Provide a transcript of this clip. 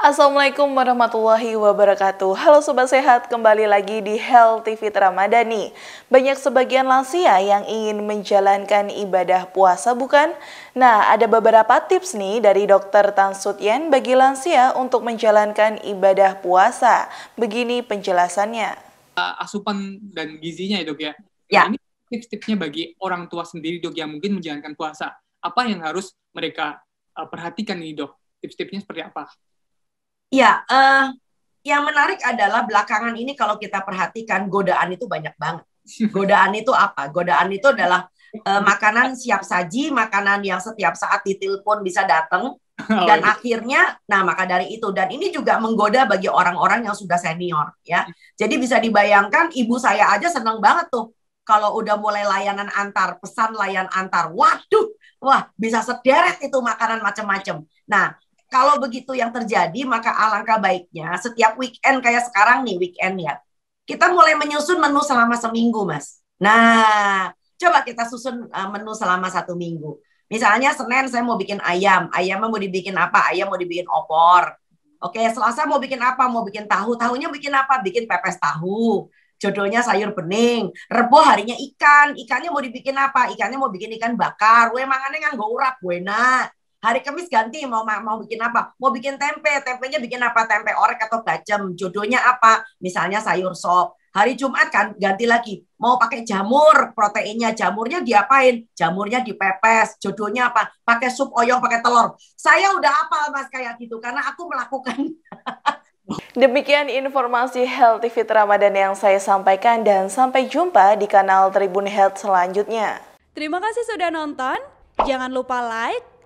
Assalamualaikum warahmatullahi wabarakatuh Halo Sobat Sehat, kembali lagi di Healthy Fit Ramadhani Banyak sebagian lansia yang ingin menjalankan ibadah puasa bukan? Nah, ada beberapa tips nih dari Dokter Tan Sutien bagi lansia untuk menjalankan ibadah puasa Begini penjelasannya eh, Asupan dan gizinya ya dok ya, ya. Nah, ini tips-tipsnya bagi orang tua sendiri dok yang mungkin menjalankan puasa Apa yang harus mereka eh, perhatikan nih dok? Tips-tipsnya seperti apa? Ya, uh, yang menarik adalah belakangan ini kalau kita perhatikan godaan itu banyak banget. Godaan itu apa? Godaan itu adalah uh, makanan siap saji, makanan yang setiap saat ditelepon bisa datang oh, dan iya. akhirnya nah maka dari itu dan ini juga menggoda bagi orang-orang yang sudah senior ya. Jadi bisa dibayangkan ibu saya aja senang banget tuh kalau udah mulai layanan antar, pesan layan antar. Waduh, wah bisa sederet itu makanan macam-macam. Nah, kalau begitu yang terjadi, maka alangkah baiknya setiap weekend kayak sekarang nih weekend ya, kita mulai menyusun menu selama seminggu, Mas. Nah, coba kita susun eh, menu selama satu minggu. Misalnya Senin saya mau bikin ayam, ayamnya mau dibikin apa? Ayam mau dibikin opor. Oke, Selasa mau bikin apa? Mau bikin tahu. Tahunya bikin apa? Bikin pepes tahu. Jodohnya sayur bening. Rebo harinya ikan. Ikannya mau dibikin apa? Ikannya mau bikin ikan bakar. Gue mangannya nganggo urak, gue Hari Kamis ganti mau mau bikin apa? Mau bikin tempe, tempenya bikin apa? Tempe orek atau bacem. Jodohnya apa? Misalnya sayur sop. Hari Jumat kan ganti lagi. Mau pakai jamur, proteinnya jamurnya diapain? Jamurnya dipepes. Jodohnya apa? Pakai sup oyong, pakai telur. Saya udah apa Mas kayak gitu karena aku melakukan. Demikian informasi Health TV Ramadan yang saya sampaikan dan sampai jumpa di kanal Tribun Health selanjutnya. Terima kasih sudah nonton. Jangan lupa like